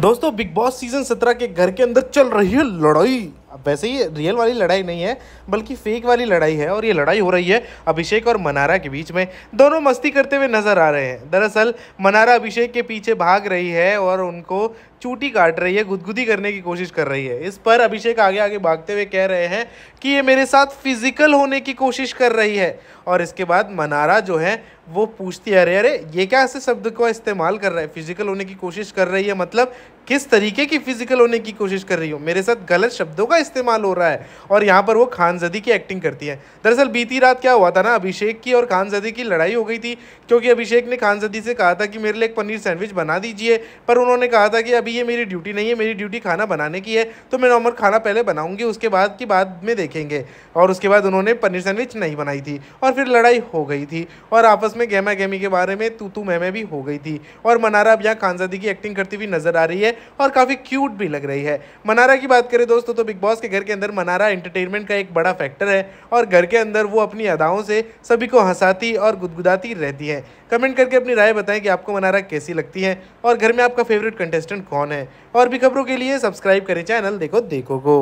दोस्तों big boss season सत्रह के घर के अंदर चल रही है लड़ाई वैसे ही रियल वाली लड़ाई नहीं है बल्कि फेक वाली लड़ाई है और ये लड़ाई हो रही है अभिषेक और मनारा के बीच में दोनों मस्ती करते हुए नजर आ रहे हैं दरअसल मनारा अभिषेक के पीछे भाग रही है और उनको चूटी काट रही है गुदगुदी करने की कोशिश कर रही है इस पर अभिषेक आगे आगे भागते हुए कह रहे हैं कि ये मेरे साथ फिजिकल होने की कोशिश कर रही है और इसके बाद मनारा जो है वो पूछती है अरे अरे ये क्या ऐसे शब्द को इस्तेमाल कर रहा है फिजिकल होने की कोशिश कर रही है मतलब किस तरीके की फ़िज़िकल होने की कोशिश कर रही हो मेरे साथ गलत शब्दों का इस्तेमाल हो रहा है और यहाँ पर वो खानजदी की एक्टिंग करती है दरअसल बीती रात क्या हुआ था ना अभिषेक की और खानजदी की लड़ाई हो गई थी क्योंकि अभिषेक ने खानजदी से कहा था कि मेरे लिए एक पनीर सैंडविच बना दीजिए पर उन्होंने कहा था कि अभी ये मेरी ड्यूटी नहीं है मेरी ड्यूटी खाना बनाने की है तो मैं नॉर्मल खाना पहले बनाऊँगी उसके बाद की बाद में देखेंगे और उसके बाद उन्होंने पनीर सैंडविच नहीं बनाई थी और फिर लड़ाई हो गई थी और आपस में गहमा गहमी के बारे में तू तू मैं भी हो गई थी और मनारा अब यहाँ खानजदी की एक्टिंग करती हुई नजर आ रही है और काफ़ी क्यूट भी लग रही है मनारा की बात करें दोस्तों तो बिग बॉस के घर के अंदर मनारा एंटरटेनमेंट का एक बड़ा फैक्टर है और घर के अंदर वो अपनी अदाओं से सभी को हंसाती और गुदगुदाती रहती है कमेंट करके अपनी राय बताएं कि आपको मनारा कैसी लगती है और घर में आपका फेवरेट कंटेस्टेंट कौन है और भी खबरों के लिए सब्सक्राइब करें चैनल देखो देखो को